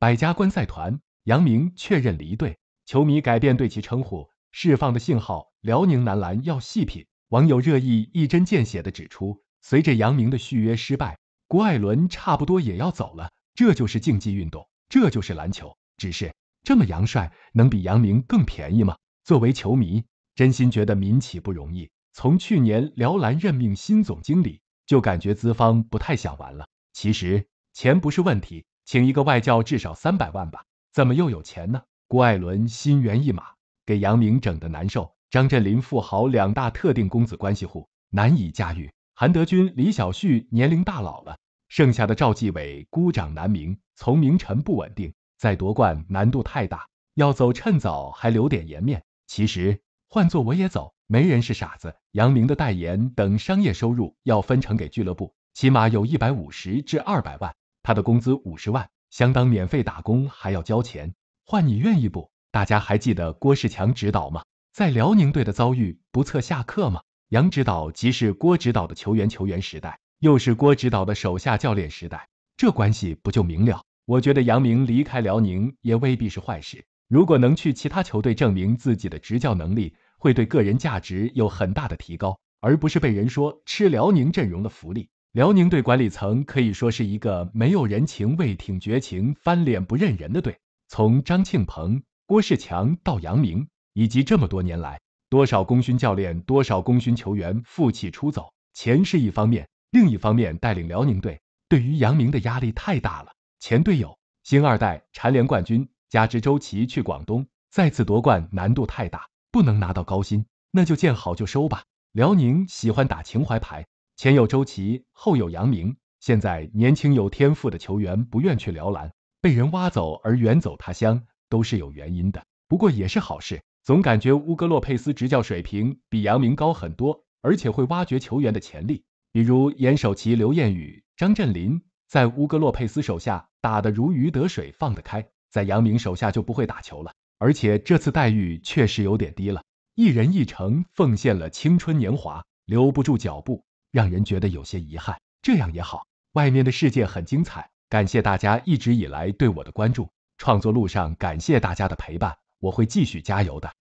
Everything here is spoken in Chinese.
百家观赛团，杨明确认离队，球迷改变对其称呼，释放的信号，辽宁男篮要细品。网友热议一针见血的指出，随着杨明的续约失败，郭艾伦差不多也要走了。这就是竞技运动，这就是篮球。只是这么杨帅能比杨明更便宜吗？作为球迷，真心觉得民企不容易。从去年辽篮任命新总经理，就感觉资方不太想玩了。其实钱不是问题。请一个外教至少三百万吧，怎么又有钱呢？郭艾伦心猿意马，给杨明整的难受。张镇麟、富豪两大特定公子关系户难以驾驭。韩德君、李晓旭年龄大老了，剩下的赵继伟孤掌难鸣，从明晨不稳定，再夺冠难度太大，要走趁早，还留点颜面。其实换做我也走，没人是傻子。杨明的代言等商业收入要分成给俱乐部，起码有一百五十至二百万。他的工资五十万，相当免费打工，还要交钱，换你愿意不？大家还记得郭士强指导吗？在辽宁队的遭遇不测下课吗？杨指导即是郭指导的球员球员时代，又是郭指导的手下教练时代，这关系不就明了？我觉得杨明离开辽宁也未必是坏事，如果能去其他球队证明自己的执教能力，会对个人价值有很大的提高，而不是被人说吃辽宁阵容的福利。辽宁队管理层可以说是一个没有人情味、挺绝情、翻脸不认人的队。从张庆鹏、郭士强到杨鸣，以及这么多年来，多少功勋教练、多少功勋球员负气出走。钱是一方面，另一方面，带领辽宁队对于杨明的压力太大了。前队友、星二代、蝉联冠军，加之周琦去广东，再次夺冠难度太大，不能拿到高薪，那就见好就收吧。辽宁喜欢打情怀牌。前有周琦，后有杨鸣。现在年轻有天赋的球员不愿去辽篮，被人挖走而远走他乡，都是有原因的。不过也是好事。总感觉乌戈洛佩斯执教水平比杨鸣高很多，而且会挖掘球员的潜力。比如严守奇、刘彦宇、张镇麟，在乌戈洛佩斯手下打得如鱼得水，放得开；在杨鸣手下就不会打球了。而且这次待遇确实有点低了，一人一城，奉献了青春年华，留不住脚步。让人觉得有些遗憾，这样也好。外面的世界很精彩，感谢大家一直以来对我的关注，创作路上感谢大家的陪伴，我会继续加油的。